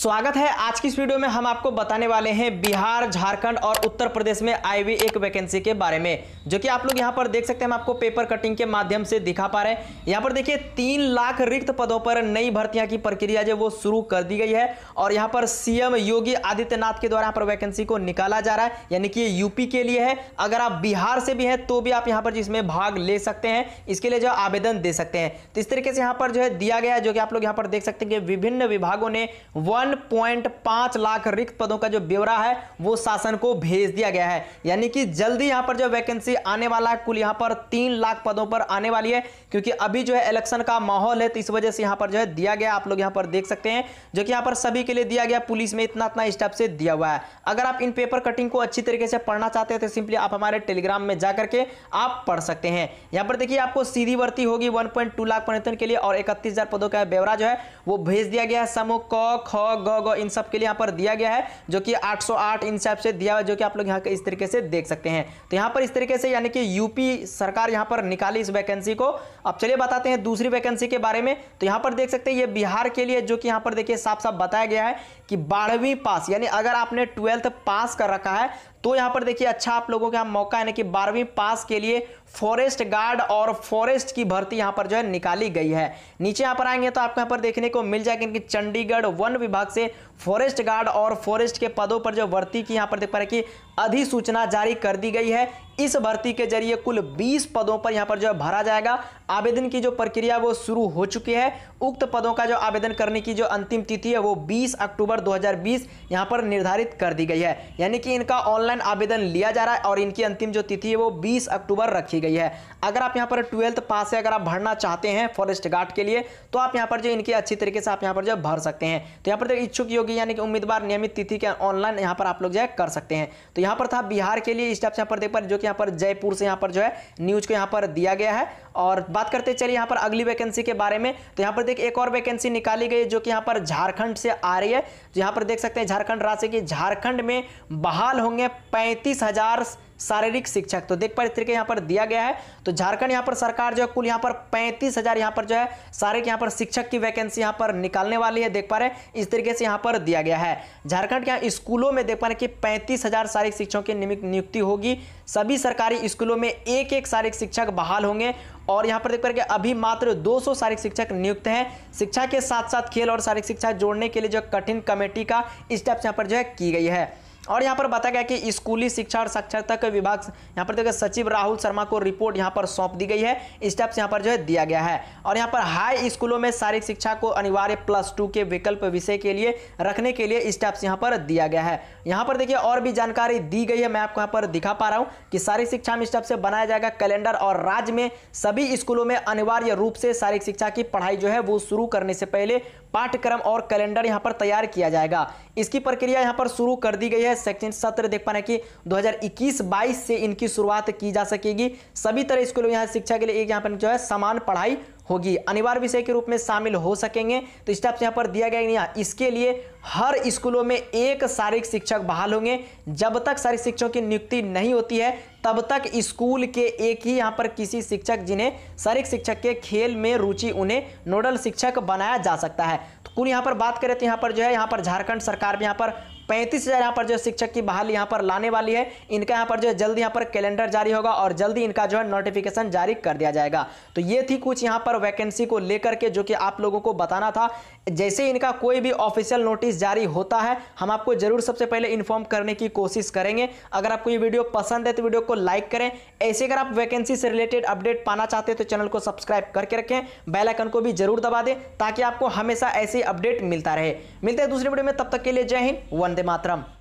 स्वागत है आज की इस वीडियो में हम आपको बताने वाले हैं बिहार झारखंड और उत्तर प्रदेश में आई हुई एक वैकेंसी के बारे में जो कि आप लोग यहां पर देख सकते हैं हम आपको पेपर कटिंग के माध्यम से दिखा पा रहे हैं यहां पर देखिए तीन लाख रिक्त पदों पर नई भर्तियां की प्रक्रिया जो वो शुरू कर दी गई है और यहाँ पर सीएम योगी आदित्यनाथ के द्वारा यहाँ पर वैकेंसी को निकाला जा रहा है यानी कि यूपी के लिए है अगर आप बिहार से भी हैं तो भी आप यहाँ पर जिसमें भाग ले सकते हैं इसके लिए जो आवेदन दे सकते हैं तो इस तरीके से यहाँ पर जो है दिया गया है जो कि आप लोग यहाँ पर देख सकते हैं कि विभिन्न विभागों ने वन 1.5 लाख रिक्त पदों का जो ब्यौरा है वो शासन को भेज दिया गया है यानी कि जल्दी यहां पर जो वैकेंसी आने वाला है कुल यहां पर तीन लाख पदों पर आने वाली है क्योंकि अभी जो है इलेक्शन का माहौल है तो इस वजह से यहां पर जो है दिया गया आप लोग यहां पर देख सकते हैं जो कि यहां पर सभी के लिए दिया गया पुलिस में इतना इतना स्टेप से दिया हुआ है अगर आप इन पेपर कटिंग को अच्छी तरीके से पढ़ना चाहते हैं तो सिंपली आप हमारे टेलीग्राम में जाकर के आप पढ़ सकते हैं यहां पर देखिए आपको सीधी भर्ती होगी वन लाख पर्यटन के लिए और इकतीस पदों का ब्यौरा जो है वो भेज दिया गया समूह क ख ग ग इन सब के लिए यहाँ पर दिया गया है जो कि 808 इन सब से दिया हुआ जो कि आप लोग यहाँ के इस तरीके से देख सकते हैं तो यहाँ पर इस तरीके से यानी कि यूपी सरकार यहाँ पर निकाली इस वैकेंसी को अब चलिए बताते हैं दूसरी वैकेंसी के बारे में तो यहाँ पर देख सकते हैं ये बिहार के लिए जो कि यहाँ पर देखिए साफ साफ बताया गया है कि बारहवीं पास यानी अगर आपने ट्वेल्थ पास कर रखा है तो यहां पर देखिए अच्छा आप लोगों के यहाँ मौका ना कि बारहवीं पास के लिए फॉरेस्ट गार्ड और फॉरेस्ट की भर्ती यहां पर जो है निकाली गई है नीचे यहां पर आएंगे तो आपको यहां पर देखने को मिल जाएगा इनकी चंडीगढ़ वन विभाग से फॉरेस्ट गार्ड और फॉरेस्ट के पदों पर जो भर्ती की यहां पर देख पा रहे कि अधिसूचना जारी कर दी गई है इस भर्ती के जरिए कुल 20 पदों पर यहाँ पर जो है भरा जाएगा आवेदन की जो प्रक्रिया वो शुरू हो चुकी है उक्त पदों का जो आवेदन करने की जो अंतिम तिथि है वो 20 अक्टूबर 2020 यहाँ पर निर्धारित कर दी गई है यानी कि इनका ऑनलाइन आवेदन लिया जा रहा है और इनकी अंतिम जो तिथि है वो 20 अक्टूबर रखी गई है अगर आप यहाँ पर ट्वेल्थ पास है अगर आप भरना चाहते हैं फॉरेस्ट गार्ड के लिए तो आप यहाँ पर जो इनकी अच्छी तरीके से आप यहाँ पर जो भर सकते हैं तो यहाँ पर इच्छुक योगी यानी कि उम्मीदवार नियमित तिथि के ऑनलाइन यहाँ पर आप लोग जो कर सकते हैं तो यहाँ पर था बिहार के लिए स्टेप यहाँ पर देख पर जो कि यहां पर जयपुर से यहां पर जो है न्यूज को यहां पर दिया गया है और बात करते चलिए यहाँ पर अगली वैकेंसी के बारे में तो यहाँ पर देखिए एक और वैकेंसी निकाली गई जो कि यहाँ पर झारखंड से आ रही है तो यहाँ पर देख सकते हैं झारखंड राज्य की झारखंड में बहाल होंगे पैंतीस हजार शारीरिक शिक्षक तो देख पा तरीके यहाँ पर दिया गया है तो झारखंड यहाँ पर सरकार जो है कुल यहाँ पर पैंतीस हजार यहाँ पर जो है शारीरिक यहाँ पर शिक्षक की वैकेंसी यहाँ पर निकालने वाली है देख पा रहे इस तरीके से यहाँ पर दिया गया है झारखंड के यहाँ स्कूलों में देख पा रहे हैं कि पैंतीस हजार शारीरिक शिक्षकों की नियुक्ति होगी सभी सरकारी स्कूलों में एक एक शारीरिक शिक्षक बहाल होंगे और यहाँ पर देख करके अभी मात्र 200 शारीरिक शिक्षक नियुक्त हैं शिक्षा के साथ साथ खेल और शारीरिक शिक्षा जोड़ने के लिए जो कठिन कमेटी का स्टेप्स यहाँ पर जो है की गई है और यहाँ पर बताया गया कि स्कूली शिक्षा और साक्षरता के विभाग यहाँ पर देखिए सचिव राहुल शर्मा को रिपोर्ट यहाँ पर सौंप दी गई है स्टेप्स यहाँ पर जो है दिया गया है और यहाँ पर हाई स्कूलों में शारीरिक शिक्षा को अनिवार्य प्लस टू के विकल्प विषय के लिए रखने के लिए स्टेप्स यहाँ पर दिया गया है यहाँ पर देखिए और भी जानकारी दी गई है मैं आपको यहाँ पर दिखा पा रहा हूँ कि शारीरिक शिक्षा में स्टेप से बनाया जाएगा कैलेंडर और राज्य में सभी स्कूलों में अनिवार्य रूप से शारीरिक शिक्षा की पढ़ाई जो है वो शुरू करने से पहले पाठ्यक्रम और कैलेंडर यहाँ पर तैयार किया जाएगा इसकी प्रक्रिया यहाँ पर शुरू कर दी गई है सेक्शन सत्र देख पा रहे हैं कि 2021-22 से इनकी शुरुआत की जा सकेगी सभी तरह स्कूलों यहाँ शिक्षा के लिए एक यहाँ पर जो है समान पढ़ाई होगी अनिवार्य विषय के रूप में शामिल हो सकेंगे तो स्टेप्स यहाँ पर दिया गया यहाँ इसके लिए हर स्कूलों में एक शारीरिक शिक्षक बहाल होंगे जब तक शारीरिक शिक्षकों की नियुक्ति नहीं होती है तब तक स्कूल के एक ही यहाँ पर किसी शिक्षक जिन्हें शारीरिक शिक्षक के खेल में रुचि उन्हें नोडल शिक्षक बनाया जा सकता है तो कुल यहाँ पर बात करें तो यहाँ पर जो है यहाँ पर झारखंड सरकार भी यहाँ पर पैंतीस हज़ार यहाँ पर जो शिक्षक की बहाली यहाँ पर लाने वाली है इनका यहाँ पर जो है जल्दी यहाँ पर कैलेंडर जारी होगा और जल्दी इनका जो है नोटिफिकेशन जारी कर दिया जाएगा तो ये थी कुछ यहाँ पर वैकेंसी को लेकर के जो कि आप लोगों को बताना था जैसे इनका कोई भी ऑफिशियल नोटिस जारी होता है हम आपको जरूर सबसे पहले इन्फॉर्म करने की कोशिश करेंगे अगर आपको ये वीडियो पसंद है तो वीडियो को लाइक करें ऐसे अगर आप वैकेंसी से रिलेटेड अपडेट पाना चाहते हैं तो चैनल को सब्सक्राइब करके रखें बेलाइकन को भी जरूर दबा दें ताकि आपको हमेशा ऐसे अपडेट मिलता रहे मिलते हैं दूसरे वीडियो में तब तक के लिए जय हिंद वन વંદે માતરમ